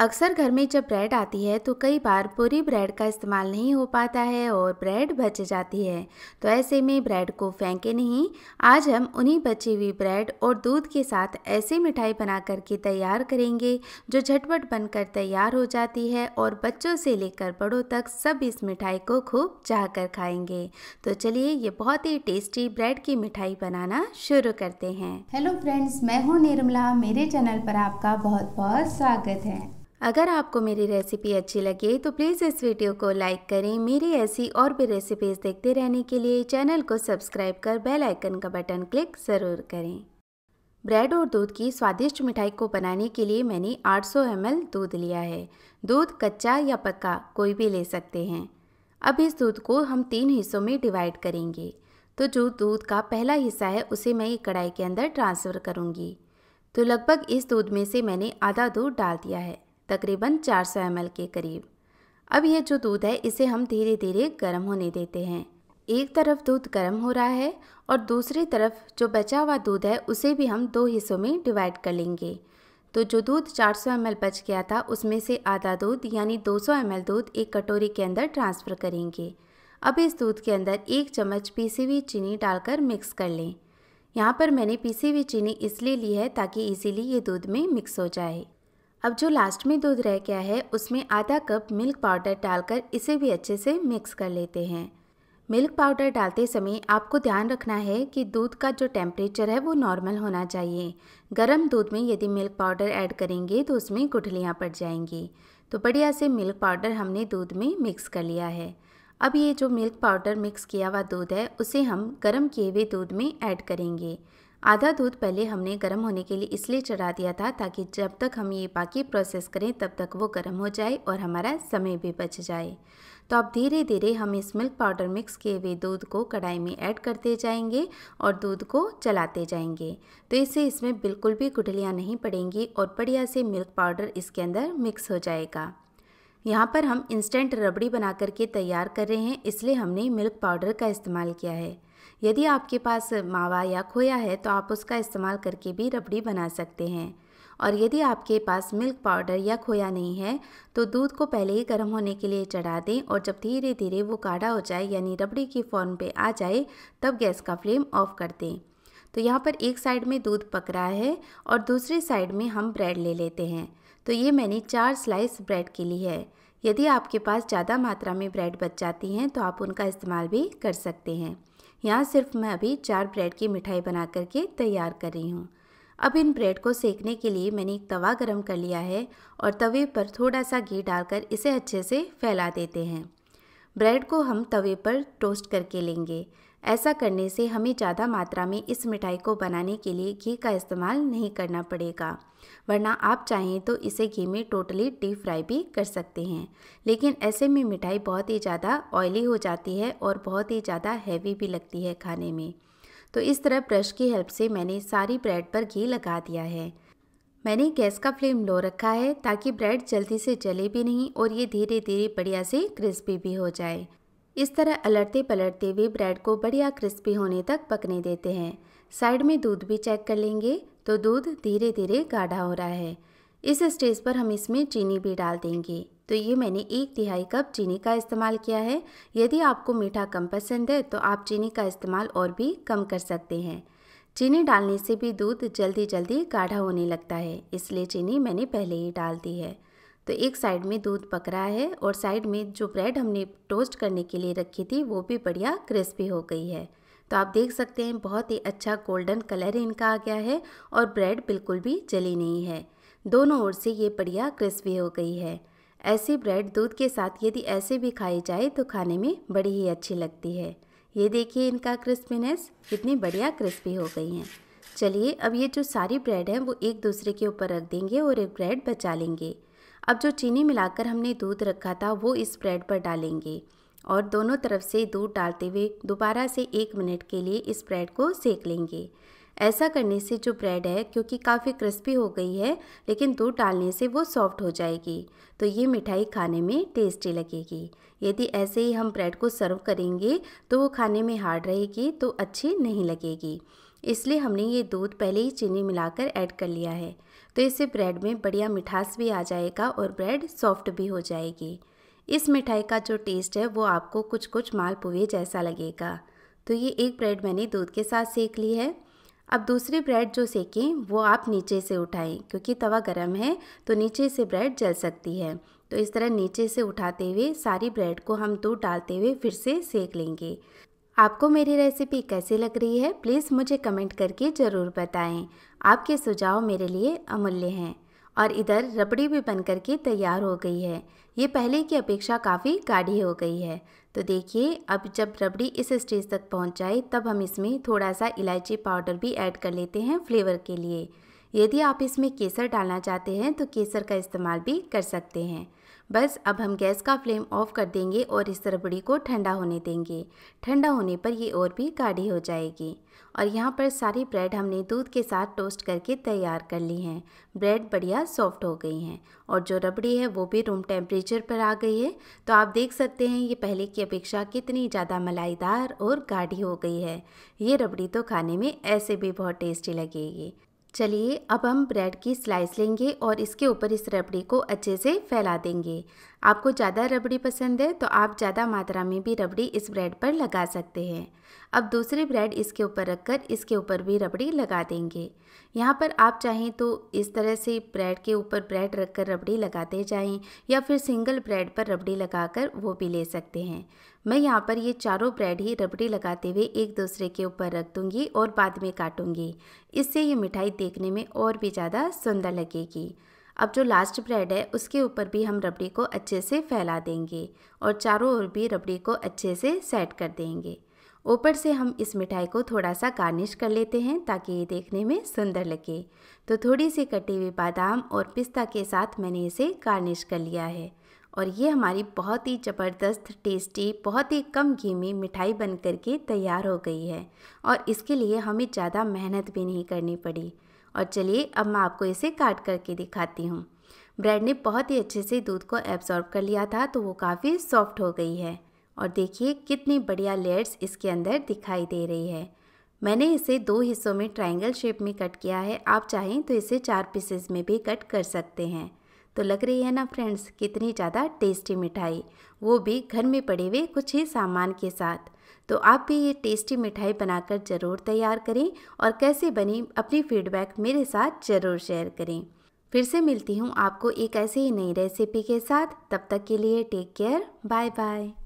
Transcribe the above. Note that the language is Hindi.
अक्सर घर में जब ब्रेड आती है तो कई बार पूरी ब्रेड का इस्तेमाल नहीं हो पाता है और ब्रेड बच जाती है तो ऐसे में ब्रेड को फेंके नहीं आज हम उन्हीं बची हुई ब्रेड और दूध के साथ ऐसी मिठाई बना करके तैयार करेंगे जो झटपट बनकर तैयार हो जाती है और बच्चों से लेकर बड़ों तक सब इस मिठाई को खूब चाह कर खाएंगे तो चलिए ये बहुत ही टेस्टी ब्रेड की मिठाई बनाना शुरू करते हैं हेलो फ्रेंड्स मैं हूँ निर्मला मेरे चैनल पर आपका बहुत बहुत स्वागत है अगर आपको मेरी रेसिपी अच्छी लगे तो प्लीज़ इस वीडियो को लाइक करें मेरी ऐसी और भी रेसिपीज़ देखते रहने के लिए चैनल को सब्सक्राइब कर बेल आइकन का बटन क्लिक ज़रूर करें ब्रेड और दूध की स्वादिष्ट मिठाई को बनाने के लिए मैंने 800 ml दूध लिया है दूध कच्चा या पक्का कोई भी ले सकते हैं अब इस दूध को हम तीन हिस्सों में डिवाइड करेंगे तो जो दूध का पहला हिस्सा है उसे मैं एक कढ़ाई के अंदर ट्रांसफ़र करूँगी तो लगभग इस दूध में से मैंने आधा दूध डाल दिया है तकरीबन 400 ml के करीब अब ये जो दूध है इसे हम धीरे धीरे गर्म होने देते हैं एक तरफ दूध गर्म हो रहा है और दूसरी तरफ जो बचा हुआ दूध है उसे भी हम दो हिस्सों में डिवाइड कर लेंगे तो जो दूध 400 सौ बच गया था उसमें से आधा दूध यानी 200 सौ दूध एक कटोरी के अंदर ट्रांसफ़र करेंगे अब इस दूध के अंदर एक चम्मच पीसी हुई चीनी डालकर मिक्स कर लें यहाँ पर मैंने पीसी हुई चीनी इसलिए ली है ताकि इजीली ये दूध में मिक्स हो जाए अब जो लास्ट में दूध रह गया है उसमें आधा कप मिल्क पाउडर डालकर इसे भी अच्छे से मिक्स कर लेते हैं मिल्क पाउडर डालते समय आपको ध्यान रखना है कि दूध का जो टेम्परेचर है वो नॉर्मल होना चाहिए गर्म दूध में यदि मिल्क पाउडर ऐड करेंगे तो उसमें गुठलियाँ पड़ जाएंगी तो बढ़िया से मिल्क पाउडर हमने दूध में मिक्स कर लिया है अब ये जो मिल्क पाउडर मिक्स किया हुआ दूध है उसे हम गर्म किए हुए दूध में ऐड करेंगे आधा दूध पहले हमने गर्म होने के लिए इसलिए चढ़ा दिया था ताकि जब तक हम ये बाकी प्रोसेस करें तब तक वो गर्म हो जाए और हमारा समय भी बच जाए तो अब धीरे धीरे हम इस मिल्क पाउडर मिक्स किए हुए दूध को कढ़ाई में ऐड करते जाएंगे और दूध को चलाते जाएंगे तो इससे इसमें बिल्कुल भी गुठलियाँ नहीं पड़ेंगी और बढ़िया से मिल्क पाउडर इसके अंदर मिक्स हो जाएगा यहाँ पर हम इंस्टेंट रबड़ी बना करके तैयार कर रहे हैं इसलिए हमने मिल्क पाउडर का इस्तेमाल किया है यदि आपके पास मावा या खोया है तो आप उसका इस्तेमाल करके भी रबड़ी बना सकते हैं और यदि आपके पास मिल्क पाउडर या खोया नहीं है तो दूध को पहले ही गर्म होने के लिए चढ़ा दें और जब धीरे धीरे वो काढ़ा हो जाए यानी रबड़ी की फॉर्म पे आ जाए तब गैस का फ्लेम ऑफ कर दें तो यहाँ पर एक साइड में दूध पक रहा है और दूसरी साइड में हम ब्रेड ले लेते हैं तो ये मैंने चार स्लाइस ब्रेड के लिए है यदि आपके पास ज़्यादा मात्रा में ब्रेड बच जाती हैं तो आप उनका इस्तेमाल भी कर सकते हैं यहाँ सिर्फ मैं अभी चार ब्रेड की मिठाई बना करके तैयार कर रही हूँ अब इन ब्रेड को सेकने के लिए मैंने एक तवा गरम कर लिया है और तवे पर थोड़ा सा घी डालकर इसे अच्छे से फैला देते हैं ब्रेड को हम तवे पर टोस्ट करके लेंगे ऐसा करने से हमें ज़्यादा मात्रा में इस मिठाई को बनाने के लिए घी का इस्तेमाल नहीं करना पड़ेगा वरना आप चाहें तो इसे घी में टोटली डीप फ्राई भी कर सकते हैं लेकिन ऐसे में मिठाई बहुत ही ज़्यादा ऑयली हो जाती है और बहुत ही ज़्यादा हैवी भी लगती है खाने में तो इस तरह ब्रश की हेल्प से मैंने सारी ब्रेड पर घी लगा दिया है मैंने गैस का फ्लेम लो रखा है ताकि ब्रेड जल्दी से जले भी नहीं और ये धीरे धीरे बढ़िया से क्रिस्पी भी हो जाए इस तरह अलटते पलटते हुए ब्रेड को बढ़िया क्रिस्पी होने तक पकने देते हैं साइड में दूध भी चेक कर लेंगे तो दूध धीरे धीरे गाढ़ा हो रहा है इस स्टेज पर हम इसमें चीनी भी डाल देंगे तो ये मैंने एक तिहाई कप चीनी का इस्तेमाल किया है यदि आपको मीठा कम पसंद है तो आप चीनी का इस्तेमाल और भी कम कर सकते हैं चीनी डालने से भी दूध जल्दी जल्दी गाढ़ा होने लगता है इसलिए चीनी मैंने पहले ही डाल दी है तो एक साइड में दूध पक रहा है और साइड में जो ब्रेड हमने टोस्ट करने के लिए रखी थी वो भी बढ़िया क्रिस्पी हो गई है तो आप देख सकते हैं बहुत ही अच्छा गोल्डन कलर इनका आ गया है और ब्रेड बिल्कुल भी जली नहीं है दोनों ओर से ये बढ़िया क्रिस्पी हो गई है ऐसी ब्रेड दूध के साथ यदि ऐसे भी खाई जाए तो खाने में बड़ी ही अच्छी लगती है ये देखिए इनका क्रिस्पीनेस कितनी बढ़िया क्रिस्पी हो गई है चलिए अब ये जो सारी ब्रेड हैं वो एक दूसरे के ऊपर रख देंगे और एक ब्रेड बचा लेंगे अब जो चीनी मिलाकर हमने दूध रखा था वो इस ब्रेड पर डालेंगे और दोनों तरफ से दूध डालते हुए दोबारा से एक मिनट के लिए इस ब्रेड को सेक लेंगे ऐसा करने से जो ब्रेड है क्योंकि काफ़ी क्रिस्पी हो गई है लेकिन दूध डालने से वो सॉफ्ट हो जाएगी तो ये मिठाई खाने में टेस्टी लगेगी यदि ऐसे ही हम ब्रेड को सर्व करेंगे तो वो खाने में हार्ड रहेगी तो अच्छी नहीं लगेगी इसलिए हमने ये दूध पहले ही चीनी मिलाकर ऐड कर लिया है तो इससे ब्रेड में बढ़िया मिठास भी आ जाएगा और ब्रेड सॉफ्ट भी हो जाएगी इस मिठाई का जो टेस्ट है वो आपको कुछ कुछ मालपुए जैसा लगेगा तो ये एक ब्रेड मैंने दूध के साथ सेक ली है अब दूसरी ब्रेड जो सेकें वो आप नीचे से उठाएं क्योंकि तवा गर्म है तो नीचे से ब्रेड जल सकती है तो इस तरह नीचे से उठाते हुए सारी ब्रेड को हम दूध डालते हुए फिर से सेक लेंगे आपको मेरी रेसिपी कैसी लग रही है प्लीज़ मुझे कमेंट करके ज़रूर बताएं आपके सुझाव मेरे लिए अमूल्य हैं और इधर रबड़ी भी बन करके तैयार हो गई है ये पहले की अपेक्षा काफ़ी गाढ़ी हो गई है तो देखिए अब जब रबड़ी इस स्टेज तक पहुंच जाए तब हम इसमें थोड़ा सा इलायची पाउडर भी ऐड कर लेते हैं फ्लेवर के लिए यदि आप इसमें केसर डालना चाहते हैं तो केसर का इस्तेमाल भी कर सकते हैं बस अब हम गैस का फ्लेम ऑफ कर देंगे और इस रबड़ी को ठंडा होने देंगे ठंडा होने पर ये और भी गाढ़ी हो जाएगी और यहाँ पर सारी ब्रेड हमने दूध के साथ टोस्ट करके तैयार कर ली हैं ब्रेड बढ़िया सॉफ्ट हो गई हैं और जो रबड़ी है वो भी रूम टेम्परेचर पर आ गई है तो आप देख सकते हैं ये पहले की अपेक्षा कितनी ज़्यादा मलाईदार और गाढ़ी हो गई है ये रबड़ी तो खाने में ऐसे भी बहुत टेस्टी लगेगी चलिए अब हम ब्रेड की स्लाइस लेंगे और इसके ऊपर इस रबड़ी को अच्छे से फैला देंगे आपको ज़्यादा रबड़ी पसंद है तो आप ज़्यादा मात्रा में भी रबड़ी इस ब्रेड पर लगा सकते हैं अब दूसरी ब्रेड इसके ऊपर रखकर इसके ऊपर भी रबड़ी लगा देंगे यहाँ पर आप चाहें तो इस तरह से ब्रेड के ऊपर ब्रेड रखकर रबड़ी लगाते जाएं या फिर सिंगल ब्रेड पर रबड़ी लगाकर वो भी ले सकते हैं मैं यहाँ पर ये चारों ब्रेड ही रबड़ी लगाते हुए एक दूसरे के ऊपर रख दूँगी और बाद में काटूँगी इससे ये मिठाई देखने में और भी ज़्यादा सुंदर लगेगी अब जो लास्ट ब्रेड है उसके ऊपर भी हम रबड़ी को अच्छे से फैला देंगे और चारों ओर भी रबड़ी को अच्छे से सेट कर देंगे ऊपर से हम इस मिठाई को थोड़ा सा गार्निश कर लेते हैं ताकि ये देखने में सुंदर लगे तो थोड़ी सी कटी हुई बादाम और पिस्ता के साथ मैंने इसे गार्निश कर लिया है और ये हमारी बहुत ही ज़बरदस्त टेस्टी बहुत ही कम घी में मिठाई बन करके तैयार हो गई है और इसके लिए हमें ज़्यादा मेहनत भी नहीं करनी पड़ी और चलिए अब मैं आपको इसे काट करके दिखाती हूँ ब्रेड ने बहुत ही अच्छे से दूध को एब्जॉर्ब कर लिया था तो वो काफ़ी सॉफ्ट हो गई है और देखिए कितनी बढ़िया लेयर्स इसके अंदर दिखाई दे रही है मैंने इसे दो हिस्सों में ट्रायंगल शेप में कट किया है आप चाहें तो इसे चार पीसेस में भी कट कर सकते हैं तो लग रही है ना फ्रेंड्स कितनी ज़्यादा टेस्टी मिठाई वो भी घर में पड़े हुए कुछ ही सामान के साथ तो आप भी ये टेस्टी मिठाई बनाकर ज़रूर तैयार करें और कैसे बनी अपनी फीडबैक मेरे साथ ज़रूर शेयर करें फिर से मिलती हूँ आपको एक ऐसे ही नई रेसिपी के साथ तब तक के लिए टेक केयर बाय बाय